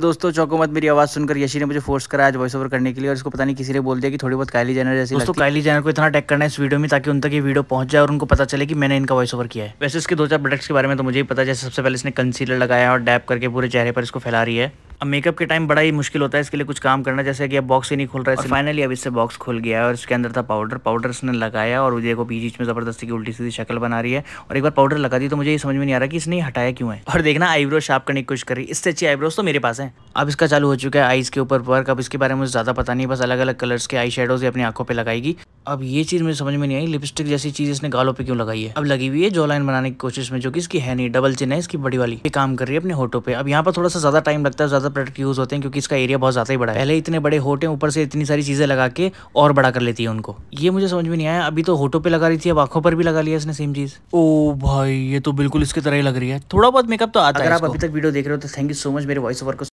दोस्तों चौको मत मेरी आवाज़ सुनकर यशी ने मुझे फोर्स कराया आज वॉइस ओवर करने के लिए और इसको पता नहीं किसी ने बोल दिया कि थोड़ी बहुत काली जैनर जैसे दोस्तों काली जैनर को इतना टैक करना है इस वीडियो में ताकि उन तक ये वीडियो पहुंच जाए और उनको पता चले कि मैंने इनका वॉइस ओवर किया है वैसे इसके दो चार प्रोडक्ट्स के बारे में तो मुझे ही पता जैसे सबसे पहले इसने कंसीलर लगाया और डैप करके पूरे चेहरे पर इसको फैला रही है अब मेकअप के टाइम बड़ा ही मुश्किल होता है इसके लिए कुछ काम करना जैसे कि अब बॉक्स ही नहीं खुल रहा है फाइनली अब इससे बॉक्स खुल गया है और इसके अंदर था पाउडर पाउडर इसने लगाया और को बीच बीच में ज़बरदस्ती की उल्टी सीधी शक्ल बना रही है और एक बार पाउडर लगा दी तो मुझे ये समझ में नहीं आ रहा कि इसने हटाया क्यों है और देखना आईब्रो शार्प करने की कोशिश करी इससे अच्छी आईब्रोज तो मेरे पास है अब इसका चालू हो चुका है आईज के ऊपर वर्क अब इसके बारे में मुझे ज़्यादा पता नहीं बस अलग अलग कलर्स के आई शेडोज अपनी आंखों पर लगाएगी अब ये चीज़ मुझे समझ में नहीं आई लिपस्टिक जैसी चीज़ इसने गालों पे क्यों लगाई है अब लगी हुई है जो लाइन बनाने की कोशिश में जो कि इसकी है नहीं डबल चिन है इसकी बड़ी वाली ये काम कर रही है अपने होटो पे अब यहाँ पर थोड़ा सा ज़्यादा टाइम लगता है ज़्यादा प्रोडक्ट यूज़ होते हैं क्योंकि इसका एरिया बहुत ज़्यादा ही बड़ा है पहले इतने बड़े होटे ऊपर से इतनी सारी चीज़ें लगा के और बड़ा कर लेती है उनको ये मुझे समझ में नहीं आया अभी तो होटो पे लगा रही थी अब आंखों पर भी लगा लिया इसने सेम चीज़ ओ भाई ये तो बिल्कुल इसकी तरह ही लग रही है थोड़ा बहुत मेकअप तो आता है अगर आप अभी तक वीडियो देख रहे हो तो थैंक यू सो मच मेरे वॉइस ओवर को